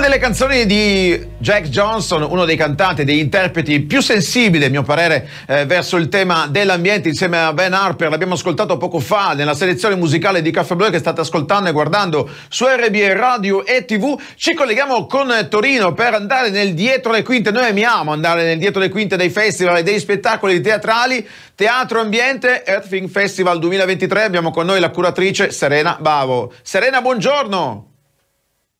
delle canzoni di Jack Johnson, uno dei cantanti, degli interpreti più sensibili, a mio parere, eh, verso il tema dell'ambiente, insieme a Ben Harper, l'abbiamo ascoltato poco fa nella selezione musicale di Caffè Blu che state ascoltando e guardando su RBA Radio e TV. Ci colleghiamo con Torino per andare nel dietro le quinte. Noi amiamo andare nel dietro le quinte dei festival e dei spettacoli teatrali. Teatro Ambiente, Earth Festival 2023. Abbiamo con noi la curatrice Serena Bavo. Serena, buongiorno.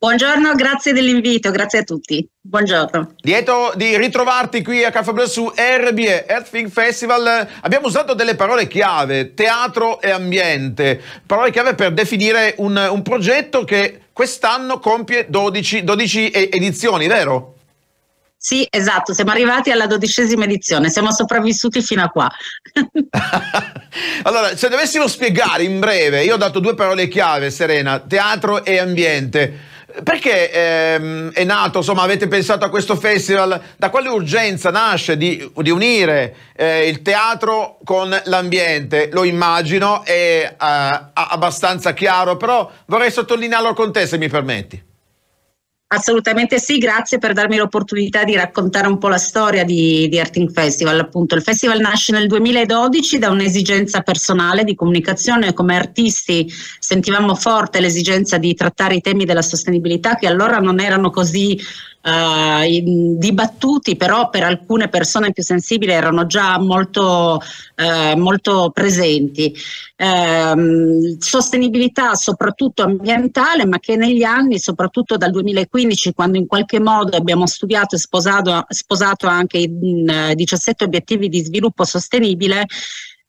Buongiorno, grazie dell'invito, grazie a tutti. Buongiorno. Lieto di ritrovarti qui a Caffè Blu su RBE Earth Thing Festival. Abbiamo usato delle parole chiave, teatro e ambiente, parole chiave per definire un, un progetto che quest'anno compie 12, 12 edizioni, vero? Sì, esatto, siamo arrivati alla dodicesima edizione, siamo sopravvissuti fino a qua. allora, se dovessimo spiegare in breve, io ho dato due parole chiave, Serena, teatro e ambiente perché ehm, è nato, insomma, avete pensato a questo festival? Da quale urgenza nasce di, di unire eh, il teatro con l'ambiente? Lo immagino, è eh, abbastanza chiaro, però vorrei sottolinearlo con te, se mi permetti. Assolutamente sì, grazie per darmi l'opportunità di raccontare un po' la storia di, di Arting Festival. Appunto, il festival nasce nel 2012 da un'esigenza personale di comunicazione. Come artisti sentivamo forte l'esigenza di trattare i temi della sostenibilità che allora non erano così eh, dibattuti, però per alcune persone più sensibili erano già molto, eh, molto presenti. Eh, sostenibilità soprattutto ambientale, ma che negli anni, soprattutto dal 2015, quando in qualche modo abbiamo studiato e sposato, sposato anche i 17 eh, obiettivi di sviluppo sostenibile,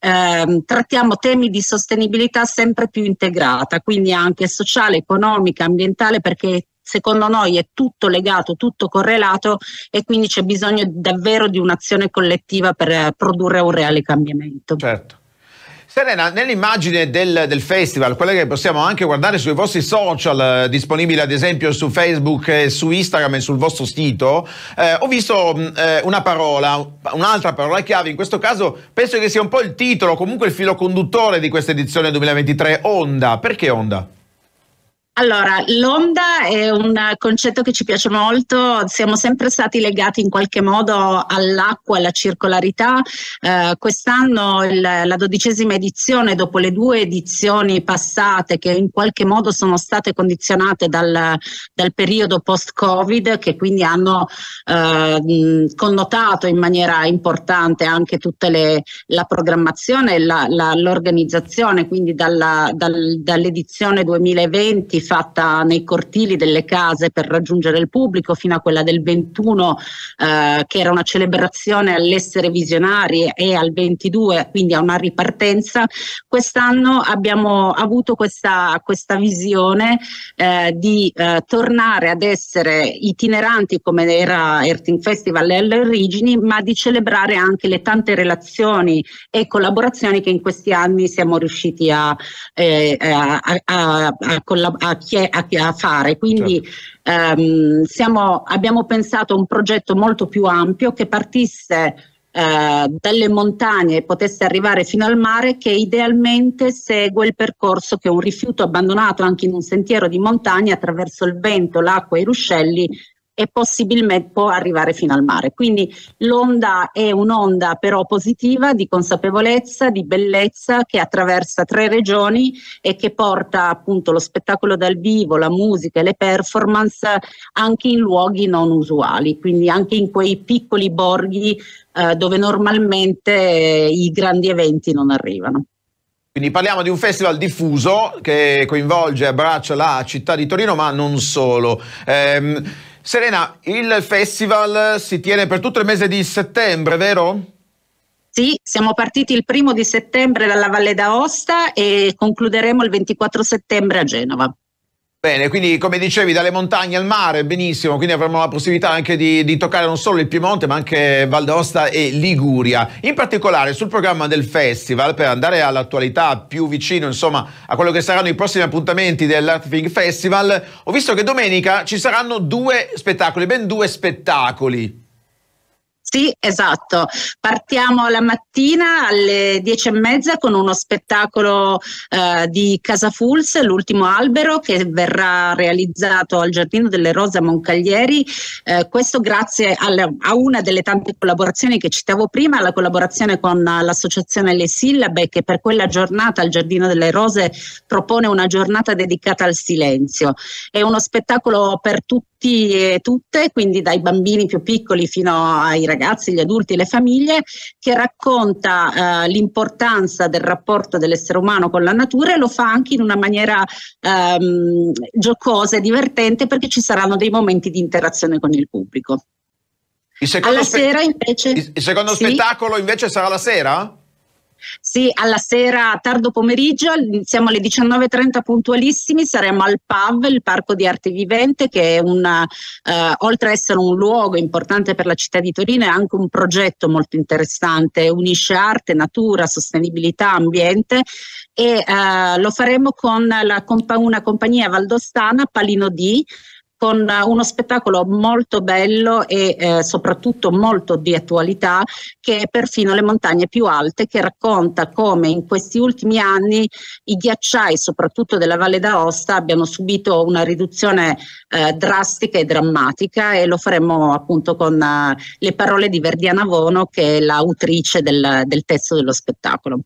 eh, trattiamo temi di sostenibilità sempre più integrata, quindi anche sociale, economica, ambientale, perché è secondo noi è tutto legato, tutto correlato e quindi c'è bisogno davvero di un'azione collettiva per eh, produrre un reale cambiamento. Certo. Serena, nell'immagine del, del, festival, quella che possiamo anche guardare sui vostri social, eh, disponibile ad esempio su Facebook, eh, su Instagram e sul vostro sito, eh, ho visto mh, eh, una parola, un'altra parola chiave, in questo caso penso che sia un po' il titolo, comunque il filo conduttore di questa edizione 2023, Onda. Perché Onda? Allora, l'onda è un concetto che ci piace molto, siamo sempre stati legati in qualche modo all'acqua alla circolarità. Eh, quest'anno il, la dodicesima edizione, dopo le due edizioni passate che in qualche modo sono state condizionate dal, dal periodo post-Covid, che quindi hanno eh, connotato in maniera importante anche tutta le, la programmazione e l'organizzazione, quindi dalla, dal, dall'edizione 2020 fatta nei cortili delle case per raggiungere il pubblico, fino a quella del 21 eh, che era una celebrazione all'essere visionari e al 22 quindi a una ripartenza. Quest'anno abbiamo avuto questa, questa visione eh, di eh, tornare ad essere itineranti come era Erting Festival e alle origini, ma di celebrare anche le tante relazioni e collaborazioni che in questi anni siamo riusciti a, eh, a, a, a, a, a chie- a, a, fare. Quindi certo. ehm, siamo, abbiamo pensato a un progetto molto più ampio che partisse eh, dalle montagne e potesse arrivare fino al mare che idealmente segue il percorso che un rifiuto abbandonato anche in un sentiero di montagna attraverso il vento, l'acqua e i ruscelli e possibilmente può arrivare fino al mare. Quindi l'onda è un'onda però positiva di consapevolezza, di bellezza che attraversa tre regioni e che porta appunto lo spettacolo dal vivo, la musica e le performance anche in luoghi non usuali, quindi anche in quei piccoli borghi eh, dove normalmente eh, i grandi eventi non arrivano. Quindi parliamo di un festival diffuso che coinvolge e abbraccia la città di Torino, ma non solo. Ehm, Serena, il festival si tiene per tutto il mese di settembre, vero? Sì, siamo partiti il primo di settembre dalla Valle d'Aosta e concluderemo il 24 settembre a Genova. Bene, quindi come dicevi, dalle montagne al mare, benissimo, quindi avremo la possibilità anche di, di, toccare non solo il Piemonte, ma anche Val d'Aosta e Liguria. In particolare sul programma del festival, per andare all'attualità più vicino, insomma, a quello che saranno i prossimi appuntamenti dell'Artfing Festival, ho visto che domenica ci saranno due spettacoli, ben due spettacoli. Sì, esatto. Partiamo la mattina alle dieci e mezza con uno spettacolo eh, di Casa Fuls, l'ultimo albero che verrà realizzato al Giardino delle Rose a Moncaglieri. Eh, questo grazie alla, a una delle tante collaborazioni che citavo prima, la collaborazione con l'associazione Le Sillabe che per quella giornata al Giardino delle Rose propone una giornata dedicata al silenzio. È uno spettacolo per tutti e tutte, quindi dai bambini più piccoli fino ai ragazzi ragazzi, gli adulti, le famiglie, che racconta eh, l'importanza del rapporto dell'essere umano con la natura e lo fa anche in una maniera ehm, giocosa e divertente perché ci saranno dei momenti di interazione con il pubblico. Il secondo, spe- invece, il secondo sì? spettacolo invece sarà la sera? Sì, alla sera, tardo pomeriggio, iniziamo alle 19.30 puntualissimi, saremo al PAV, il Parco di Arte Vivente, che è una, eh, oltre ad essere un luogo importante per la città di Torino, è anche un progetto molto interessante, unisce arte, natura, sostenibilità, ambiente e eh, lo faremo con compa- una compagnia valdostana, Palino D, con eh, uno spettacolo molto bello e eh, soprattutto molto di attualità che è perfino le montagne più alte che racconta come in questi ultimi anni i ghiacciai soprattutto della Valle d'Aosta abbiano subito una riduzione eh, drastica e drammatica e lo faremo appunto con eh, le parole di Verdiana Vono che è l'autrice del, del testo dello spettacolo.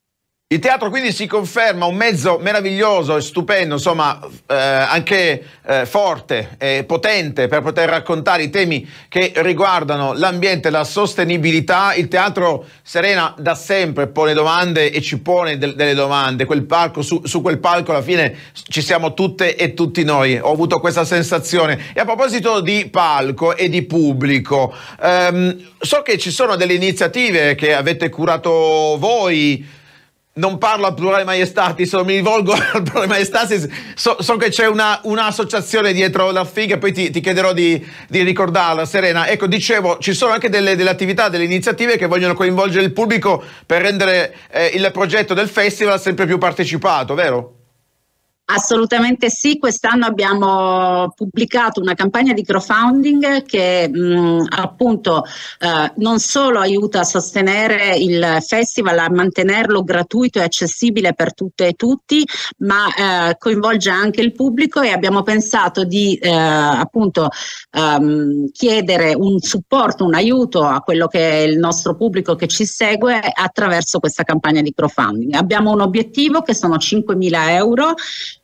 Il teatro quindi si conferma un mezzo meraviglioso e stupendo, insomma eh, anche eh, forte e potente per poter raccontare i temi che riguardano l'ambiente, la sostenibilità. Il teatro Serena da sempre pone domande e ci pone del, delle domande. Quel palco, su, su, quel palco alla fine ci siamo tutte e tutti noi. Ho avuto questa sensazione. E a proposito di palco e di pubblico, ehm, so che ci sono delle iniziative che avete curato voi non parlo al plurale maiestatis, mi rivolgo al plurale maiestatis, so, so che c'è una, un'associazione dietro la figa, poi ti, ti chiederò di, di, ricordarla, Serena. Ecco, dicevo, ci sono anche delle, delle, attività, delle iniziative che vogliono coinvolgere il pubblico per rendere eh, il progetto del festival sempre più partecipato, vero? Assolutamente sì, quest'anno abbiamo pubblicato una campagna di crowdfunding che mh, appunto eh, non solo aiuta a sostenere il festival, a mantenerlo gratuito e accessibile per tutte e tutti, ma eh, coinvolge anche il pubblico e abbiamo pensato di eh, appunto ehm, chiedere un supporto, un aiuto a quello che è il nostro pubblico che ci segue attraverso questa campagna di crowdfunding. Abbiamo un obiettivo che sono 5.000 euro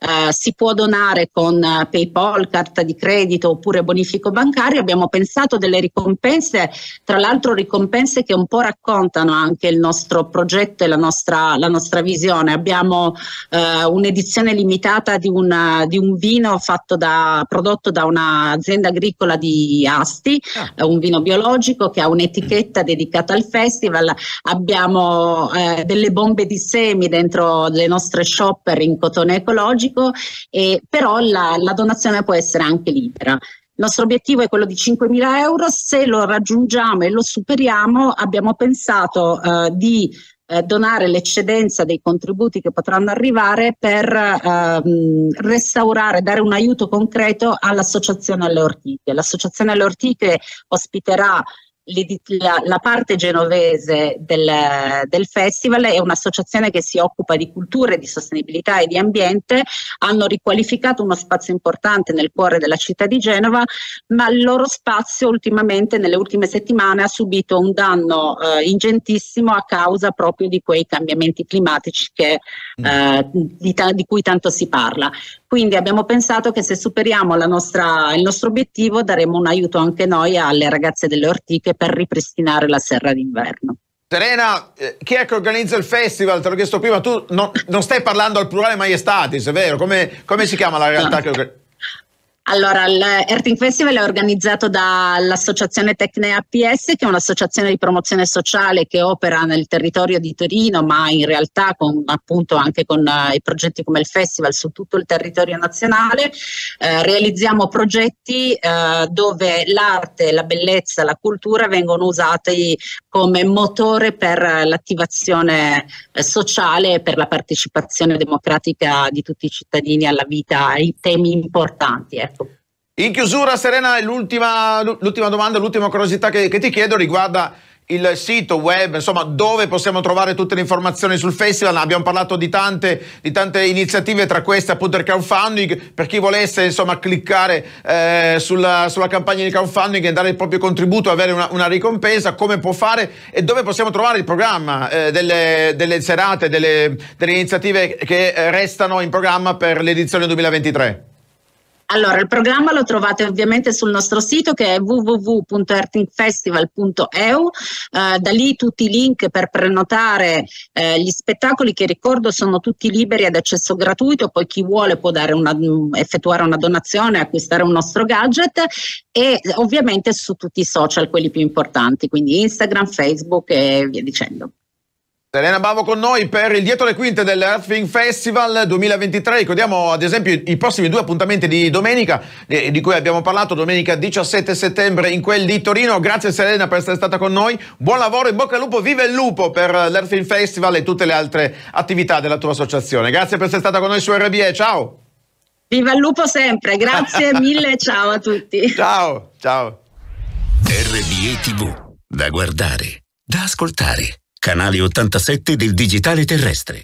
eh, si può donare con eh, PayPal, carta di credito oppure bonifico bancario. Abbiamo pensato delle ricompense, tra l'altro ricompense che un po' raccontano anche il nostro progetto e la nostra, la nostra visione. Abbiamo eh, un'edizione limitata di, una, di un vino da, prodotto da un'azienda agricola di Asti, ah. un vino biologico che ha un'etichetta dedicata al festival. Abbiamo eh, delle bombe di semi dentro le nostre shopper in cotone ecologico medico, eh, però la, la donazione può essere anche libera. Il nostro obiettivo è quello di 5.000 euro, se lo raggiungiamo e lo superiamo abbiamo pensato eh, di eh, donare l'eccedenza dei contributi che potranno arrivare per ehm, restaurare, dare un aiuto concreto all'Associazione alle Ortiche. L'Associazione alle Ortiche ospiterà la, la, parte genovese del, del, festival è un'associazione che si occupa di cultura, di sostenibilità e di ambiente, hanno riqualificato uno spazio importante nel cuore della città di Genova, ma il loro spazio ultimamente, nelle ultime settimane, ha subito un danno eh, ingentissimo a causa proprio di quei cambiamenti climatici che, mm. eh, di, ta- di cui tanto si parla. Quindi abbiamo pensato che se superiamo nostra, il nostro obiettivo daremo un aiuto anche noi alle ragazze delle ortiche per ripristinare la serra d'inverno. Serena, eh, chi è che organizza il festival? Te l'ho chiesto prima, tu no, non stai parlando al plurale maiestatis, è vero? Come, come si chiama la realtà no. che organizza? Allora, l'Earthing Festival è organizzato dall'Associazione Tecne APS, che è un'associazione di promozione sociale che opera nel territorio di Torino, ma in realtà con, appunto anche con uh, i progetti come il festival su tutto il territorio nazionale. Uh, realizziamo progetti uh, dove l'arte, la bellezza, la cultura vengono usati come motore per l'attivazione sociale e per la partecipazione democratica di tutti i cittadini alla vita, ai temi importanti. Ecco. In chiusura, Serena, l'ultima, domanda, l'ultima curiosità che, che, ti chiedo riguarda il sito web, insomma, dove possiamo trovare tutte le informazioni sul festival. Abbiamo parlato di tante, di tante iniziative, tra queste appunto il crowdfunding. Per chi volesse, insomma, cliccare eh, sulla, sulla, campagna di crowdfunding e dare il proprio contributo, avere una, una ricompensa, come può fare e dove possiamo trovare il programma eh, delle, delle, serate, delle, delle iniziative che eh, restano in programma per l'edizione 2023. Allora, il programma lo trovate ovviamente sul nostro sito che è www.artingfestival.eu, eh, da lì tutti i link per prenotare eh, gli spettacoli che ricordo sono tutti liberi ad accesso gratuito, poi chi vuole può una, effettuare una donazione, acquistare un nostro gadget e ovviamente su tutti i social, quelli più importanti, quindi Instagram, Facebook e via dicendo. Serena Bavo con noi per il dietro le quinte del Earth Film Festival 2023. Ricordiamo ad esempio i prossimi due appuntamenti di domenica, eh, di cui abbiamo parlato domenica 17 settembre in quel di Torino. Grazie Serena per essere stata con noi. Buon lavoro, in bocca al lupo, vive il lupo per l'Earth Film Festival e tutte le altre attività della tua associazione. Grazie per essere stata con noi su RBE, ciao! Viva il lupo sempre, grazie mille, ciao a tutti. Ciao, ciao. RBE TV, da guardare, da ascoltare canale 87 del Digitale Terrestre.